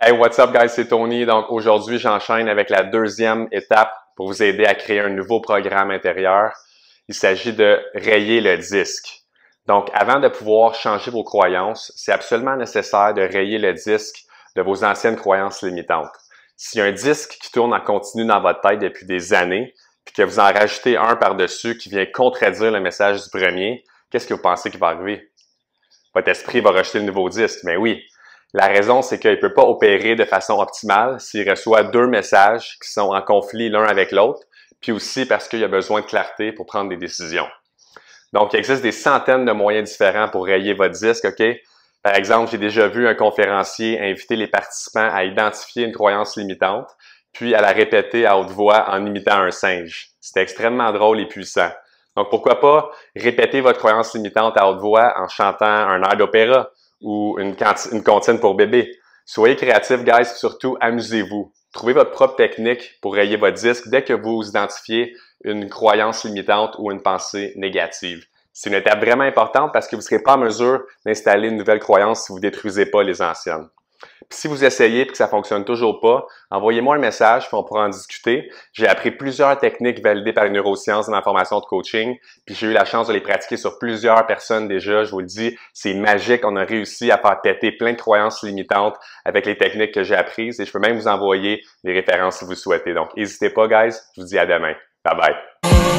Hey, what's up, guys? C'est Tony. Donc, aujourd'hui, j'enchaîne avec la deuxième étape pour vous aider à créer un nouveau programme intérieur. Il s'agit de rayer le disque. Donc, avant de pouvoir changer vos croyances, c'est absolument nécessaire de rayer le disque de vos anciennes croyances limitantes. S'il y a un disque qui tourne en continu dans votre tête depuis des années, puis que vous en rajoutez un par-dessus qui vient contredire le message du premier, qu'est-ce que vous pensez qui va arriver? Votre esprit va rejeter le nouveau disque. Mais oui, la raison, c'est qu'il ne peut pas opérer de façon optimale s'il reçoit deux messages qui sont en conflit l'un avec l'autre, puis aussi parce qu'il a besoin de clarté pour prendre des décisions. Donc, il existe des centaines de moyens différents pour rayer votre disque, OK? Par exemple, j'ai déjà vu un conférencier inviter les participants à identifier une croyance limitante, puis à la répéter à haute voix en imitant un singe. C'était extrêmement drôle et puissant. Donc, pourquoi pas répéter votre croyance limitante à haute voix en chantant un air d'opéra ou une, une pour bébé. Soyez créatifs, guys, surtout amusez-vous. Trouvez votre propre technique pour rayer votre disque dès que vous identifiez une croyance limitante ou une pensée négative. C'est une étape vraiment importante parce que vous ne serez pas en mesure d'installer une nouvelle croyance si vous ne détruisez pas les anciennes si vous essayez et que ça fonctionne toujours pas, envoyez-moi un message puis on pourra en discuter. J'ai appris plusieurs techniques validées par les neurosciences dans ma formation de coaching, puis j'ai eu la chance de les pratiquer sur plusieurs personnes déjà. Je vous le dis, c'est magique. On a réussi à faire péter plein de croyances limitantes avec les techniques que j'ai apprises et je peux même vous envoyer des références si vous souhaitez. Donc, n'hésitez pas, guys. Je vous dis à demain. Bye bye.